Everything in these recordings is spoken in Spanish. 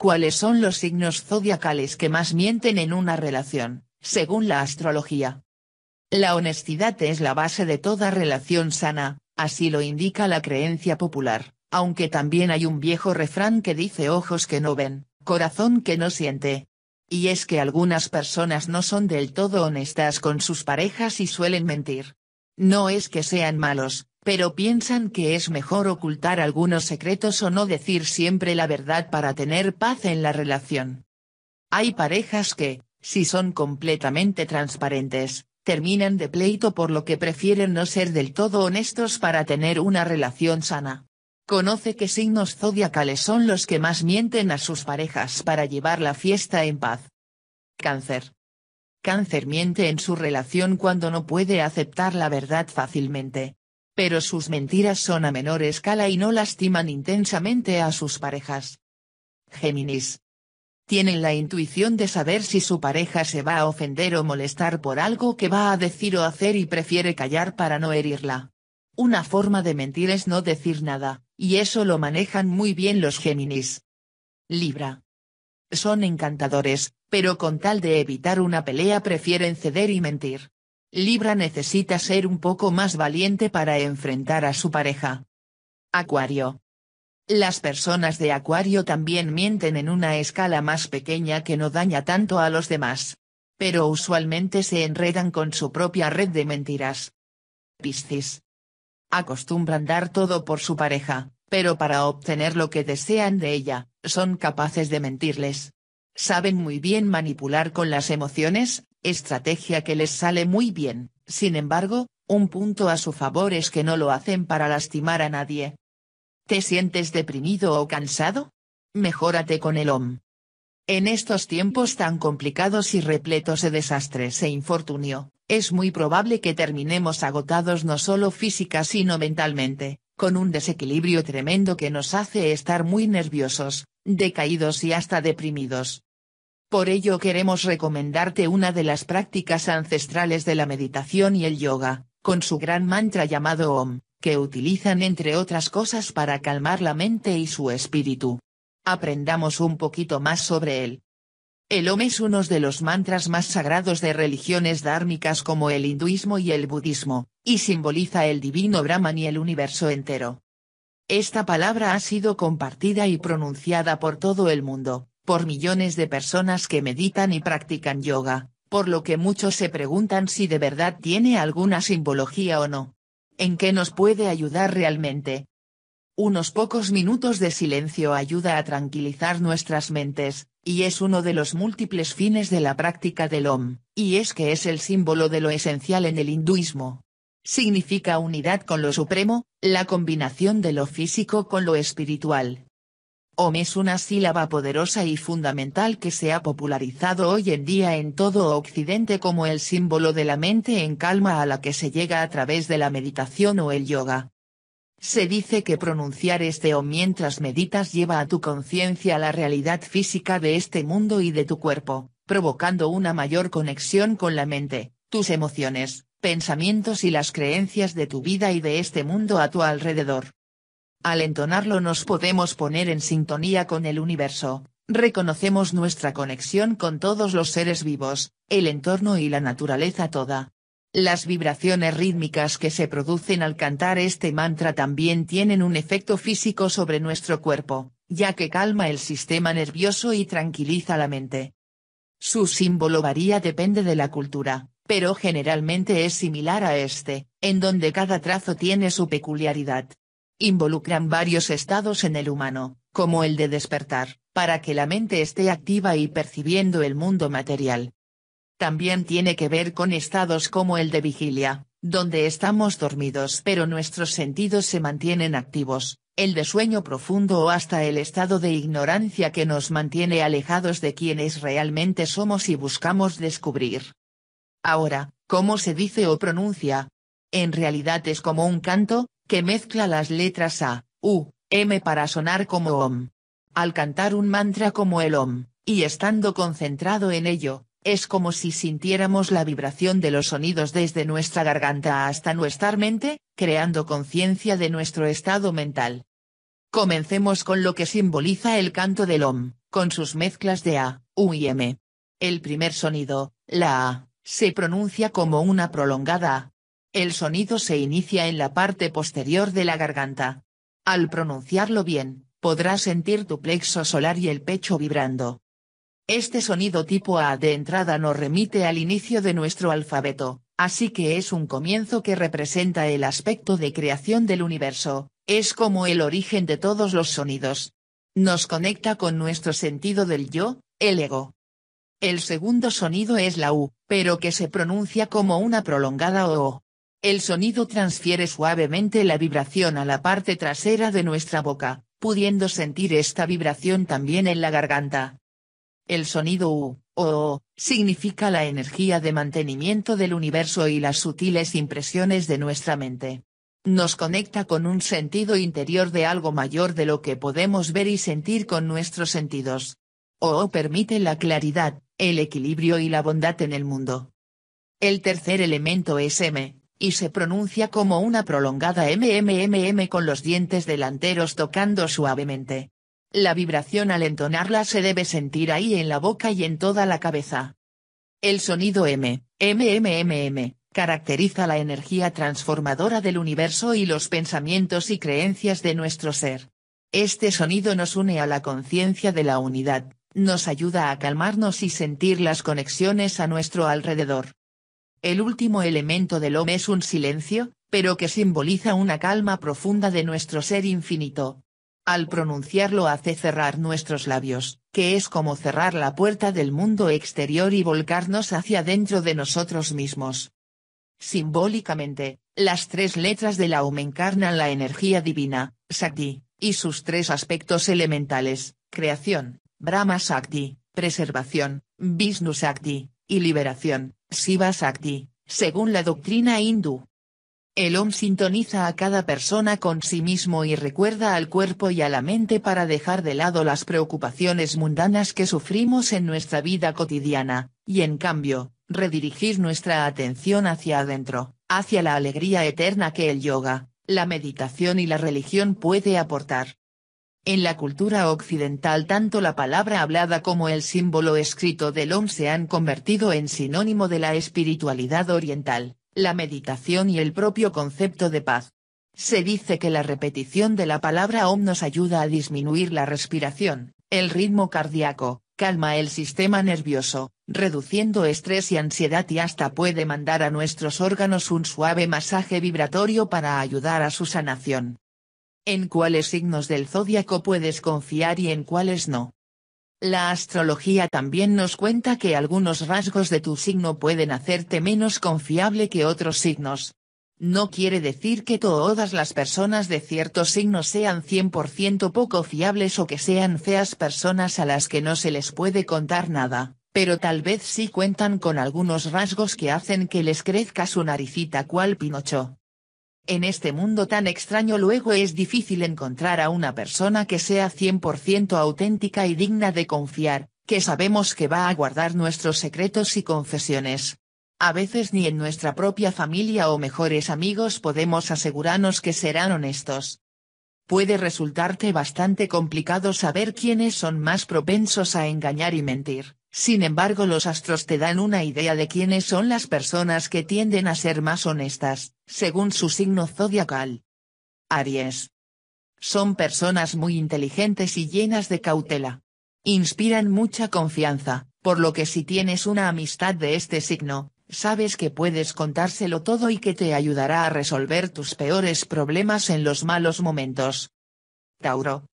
¿Cuáles son los signos zodiacales que más mienten en una relación, según la astrología? La honestidad es la base de toda relación sana, así lo indica la creencia popular, aunque también hay un viejo refrán que dice ojos que no ven, corazón que no siente. Y es que algunas personas no son del todo honestas con sus parejas y suelen mentir. No es que sean malos, pero piensan que es mejor ocultar algunos secretos o no decir siempre la verdad para tener paz en la relación. Hay parejas que, si son completamente transparentes, terminan de pleito por lo que prefieren no ser del todo honestos para tener una relación sana. Conoce qué signos zodiacales son los que más mienten a sus parejas para llevar la fiesta en paz. Cáncer. Cáncer miente en su relación cuando no puede aceptar la verdad fácilmente, pero sus mentiras son a menor escala y no lastiman intensamente a sus parejas. Géminis. Tienen la intuición de saber si su pareja se va a ofender o molestar por algo que va a decir o hacer y prefiere callar para no herirla. Una forma de mentir es no decir nada, y eso lo manejan muy bien los Géminis. Libra. Son encantadores, pero con tal de evitar una pelea prefieren ceder y mentir. Libra necesita ser un poco más valiente para enfrentar a su pareja. Acuario. Las personas de Acuario también mienten en una escala más pequeña que no daña tanto a los demás. Pero usualmente se enredan con su propia red de mentiras. Piscis. Acostumbran dar todo por su pareja, pero para obtener lo que desean de ella, son capaces de mentirles. Saben muy bien manipular con las emociones, estrategia que les sale muy bien, sin embargo, un punto a su favor es que no lo hacen para lastimar a nadie. ¿Te sientes deprimido o cansado? Mejórate con el OM. En estos tiempos tan complicados y repletos de desastres e infortunio, es muy probable que terminemos agotados no solo física sino mentalmente, con un desequilibrio tremendo que nos hace estar muy nerviosos, decaídos y hasta deprimidos. Por ello queremos recomendarte una de las prácticas ancestrales de la meditación y el yoga, con su gran mantra llamado Om, que utilizan entre otras cosas para calmar la mente y su espíritu. Aprendamos un poquito más sobre él. El Om es uno de los mantras más sagrados de religiones dármicas como el hinduismo y el budismo, y simboliza el divino Brahman y el universo entero. Esta palabra ha sido compartida y pronunciada por todo el mundo, por millones de personas que meditan y practican yoga, por lo que muchos se preguntan si de verdad tiene alguna simbología o no. ¿En qué nos puede ayudar realmente? Unos pocos minutos de silencio ayuda a tranquilizar nuestras mentes, y es uno de los múltiples fines de la práctica del OM, y es que es el símbolo de lo esencial en el hinduismo. Significa unidad con lo supremo, la combinación de lo físico con lo espiritual, OM es una sílaba poderosa y fundamental que se ha popularizado hoy en día en todo Occidente como el símbolo de la mente en calma a la que se llega a través de la meditación o el yoga. Se dice que pronunciar este OM mientras meditas lleva a tu conciencia la realidad física de este mundo y de tu cuerpo, provocando una mayor conexión con la mente, tus emociones, pensamientos y las creencias de tu vida y de este mundo a tu alrededor. Al entonarlo nos podemos poner en sintonía con el universo, reconocemos nuestra conexión con todos los seres vivos, el entorno y la naturaleza toda. Las vibraciones rítmicas que se producen al cantar este mantra también tienen un efecto físico sobre nuestro cuerpo, ya que calma el sistema nervioso y tranquiliza la mente. Su símbolo varía depende de la cultura, pero generalmente es similar a este, en donde cada trazo tiene su peculiaridad involucran varios estados en el humano, como el de despertar, para que la mente esté activa y percibiendo el mundo material. También tiene que ver con estados como el de vigilia, donde estamos dormidos pero nuestros sentidos se mantienen activos, el de sueño profundo o hasta el estado de ignorancia que nos mantiene alejados de quienes realmente somos y buscamos descubrir. Ahora, ¿cómo se dice o pronuncia? En realidad es como un canto, que mezcla las letras A, U, M para sonar como OM. Al cantar un mantra como el OM, y estando concentrado en ello, es como si sintiéramos la vibración de los sonidos desde nuestra garganta hasta nuestra mente, creando conciencia de nuestro estado mental. Comencemos con lo que simboliza el canto del OM, con sus mezclas de A, U y M. El primer sonido, la A, se pronuncia como una prolongada A, el sonido se inicia en la parte posterior de la garganta. Al pronunciarlo bien, podrás sentir tu plexo solar y el pecho vibrando. Este sonido tipo A de entrada nos remite al inicio de nuestro alfabeto, así que es un comienzo que representa el aspecto de creación del universo, es como el origen de todos los sonidos. Nos conecta con nuestro sentido del yo, el ego. El segundo sonido es la U, pero que se pronuncia como una prolongada O. El sonido transfiere suavemente la vibración a la parte trasera de nuestra boca, pudiendo sentir esta vibración también en la garganta. El sonido U, o, significa la energía de mantenimiento del universo y las sutiles impresiones de nuestra mente. Nos conecta con un sentido interior de algo mayor de lo que podemos ver y sentir con nuestros sentidos. O, o permite la claridad, el equilibrio y la bondad en el mundo. El tercer elemento es M, y se pronuncia como una prolongada MMMM con los dientes delanteros tocando suavemente. La vibración al entonarla se debe sentir ahí en la boca y en toda la cabeza. El sonido M, MMMM, caracteriza la energía transformadora del universo y los pensamientos y creencias de nuestro ser. Este sonido nos une a la conciencia de la unidad, nos ayuda a calmarnos y sentir las conexiones a nuestro alrededor. El último elemento del OM es un silencio, pero que simboliza una calma profunda de nuestro ser infinito. Al pronunciarlo hace cerrar nuestros labios, que es como cerrar la puerta del mundo exterior y volcarnos hacia dentro de nosotros mismos. Simbólicamente, las tres letras del OM encarnan la energía divina, Sakti, y sus tres aspectos elementales, creación, Brahma Sakti, preservación, Vishnu Sakti, y liberación, Siva Sakti, según la doctrina hindú. El Om sintoniza a cada persona con sí mismo y recuerda al cuerpo y a la mente para dejar de lado las preocupaciones mundanas que sufrimos en nuestra vida cotidiana, y en cambio, redirigir nuestra atención hacia adentro, hacia la alegría eterna que el yoga, la meditación y la religión puede aportar. En la cultura occidental tanto la palabra hablada como el símbolo escrito del Om se han convertido en sinónimo de la espiritualidad oriental, la meditación y el propio concepto de paz. Se dice que la repetición de la palabra Om nos ayuda a disminuir la respiración, el ritmo cardíaco, calma el sistema nervioso, reduciendo estrés y ansiedad y hasta puede mandar a nuestros órganos un suave masaje vibratorio para ayudar a su sanación en cuáles signos del zodiaco puedes confiar y en cuáles no. La astrología también nos cuenta que algunos rasgos de tu signo pueden hacerte menos confiable que otros signos. No quiere decir que todas las personas de ciertos signos sean 100% poco fiables o que sean feas personas a las que no se les puede contar nada, pero tal vez sí cuentan con algunos rasgos que hacen que les crezca su naricita cual Pinocho. En este mundo tan extraño luego es difícil encontrar a una persona que sea 100% auténtica y digna de confiar, que sabemos que va a guardar nuestros secretos y confesiones. A veces ni en nuestra propia familia o mejores amigos podemos asegurarnos que serán honestos. Puede resultarte bastante complicado saber quiénes son más propensos a engañar y mentir. Sin embargo los astros te dan una idea de quiénes son las personas que tienden a ser más honestas, según su signo zodiacal. Aries. Son personas muy inteligentes y llenas de cautela. Inspiran mucha confianza, por lo que si tienes una amistad de este signo, sabes que puedes contárselo todo y que te ayudará a resolver tus peores problemas en los malos momentos. Tauro.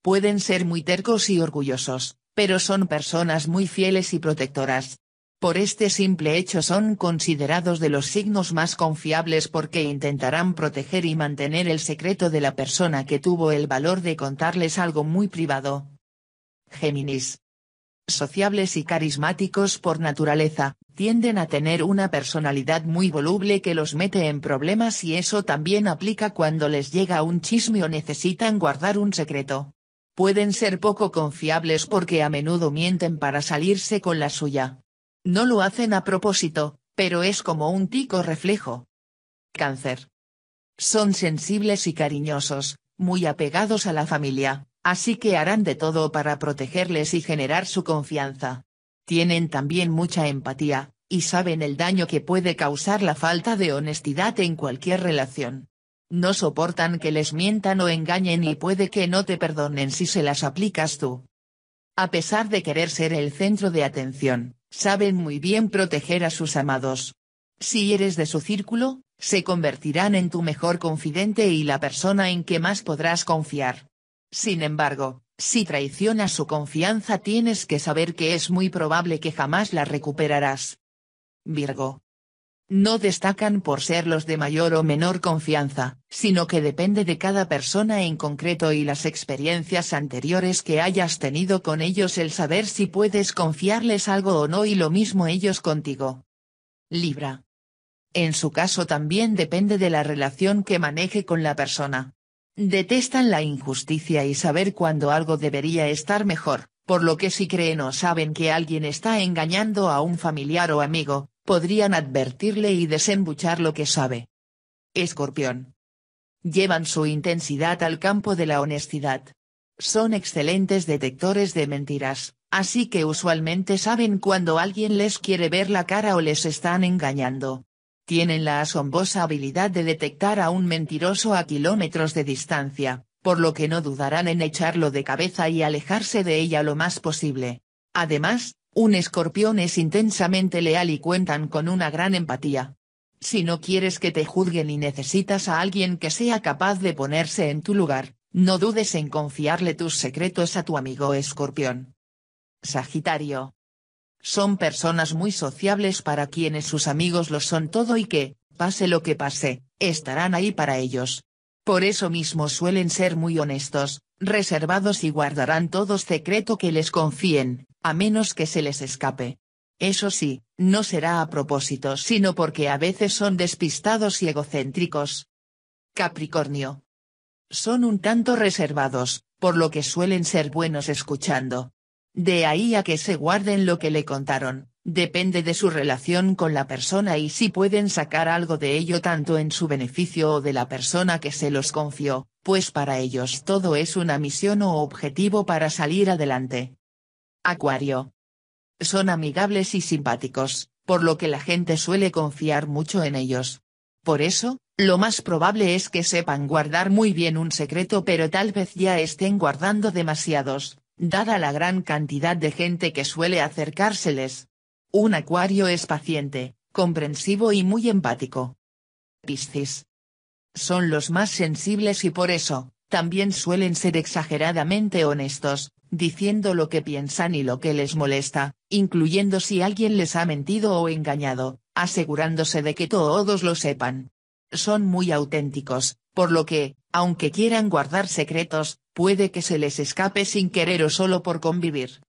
Pueden ser muy tercos y orgullosos, pero son personas muy fieles y protectoras. Por este simple hecho son considerados de los signos más confiables porque intentarán proteger y mantener el secreto de la persona que tuvo el valor de contarles algo muy privado. Géminis. Sociables y carismáticos por naturaleza, tienden a tener una personalidad muy voluble que los mete en problemas y eso también aplica cuando les llega un chisme o necesitan guardar un secreto pueden ser poco confiables porque a menudo mienten para salirse con la suya. No lo hacen a propósito, pero es como un tico reflejo. Cáncer. Son sensibles y cariñosos, muy apegados a la familia, así que harán de todo para protegerles y generar su confianza. Tienen también mucha empatía, y saben el daño que puede causar la falta de honestidad en cualquier relación. No soportan que les mientan o engañen y puede que no te perdonen si se las aplicas tú. A pesar de querer ser el centro de atención, saben muy bien proteger a sus amados. Si eres de su círculo, se convertirán en tu mejor confidente y la persona en que más podrás confiar. Sin embargo, si traicionas su confianza tienes que saber que es muy probable que jamás la recuperarás. Virgo no destacan por ser los de mayor o menor confianza, sino que depende de cada persona en concreto y las experiencias anteriores que hayas tenido con ellos el saber si puedes confiarles algo o no y lo mismo ellos contigo. Libra. En su caso también depende de la relación que maneje con la persona. Detestan la injusticia y saber cuándo algo debería estar mejor, por lo que si creen o saben que alguien está engañando a un familiar o amigo, podrían advertirle y desembuchar lo que sabe. Escorpión. Llevan su intensidad al campo de la honestidad. Son excelentes detectores de mentiras, así que usualmente saben cuando alguien les quiere ver la cara o les están engañando. Tienen la asombrosa habilidad de detectar a un mentiroso a kilómetros de distancia, por lo que no dudarán en echarlo de cabeza y alejarse de ella lo más posible. Además, un escorpión es intensamente leal y cuentan con una gran empatía. Si no quieres que te juzguen y necesitas a alguien que sea capaz de ponerse en tu lugar, no dudes en confiarle tus secretos a tu amigo escorpión. Sagitario. Son personas muy sociables para quienes sus amigos lo son todo y que, pase lo que pase, estarán ahí para ellos. Por eso mismo suelen ser muy honestos, reservados y guardarán todo secreto que les confíen a menos que se les escape. Eso sí, no será a propósito sino porque a veces son despistados y egocéntricos. Capricornio. Son un tanto reservados, por lo que suelen ser buenos escuchando. De ahí a que se guarden lo que le contaron, depende de su relación con la persona y si pueden sacar algo de ello tanto en su beneficio o de la persona que se los confió, pues para ellos todo es una misión o objetivo para salir adelante. Acuario. Son amigables y simpáticos, por lo que la gente suele confiar mucho en ellos. Por eso, lo más probable es que sepan guardar muy bien un secreto pero tal vez ya estén guardando demasiados, dada la gran cantidad de gente que suele acercárseles. Un acuario es paciente, comprensivo y muy empático. Piscis. Son los más sensibles y por eso, también suelen ser exageradamente honestos, diciendo lo que piensan y lo que les molesta, incluyendo si alguien les ha mentido o engañado, asegurándose de que todos lo sepan. Son muy auténticos, por lo que, aunque quieran guardar secretos, puede que se les escape sin querer o solo por convivir.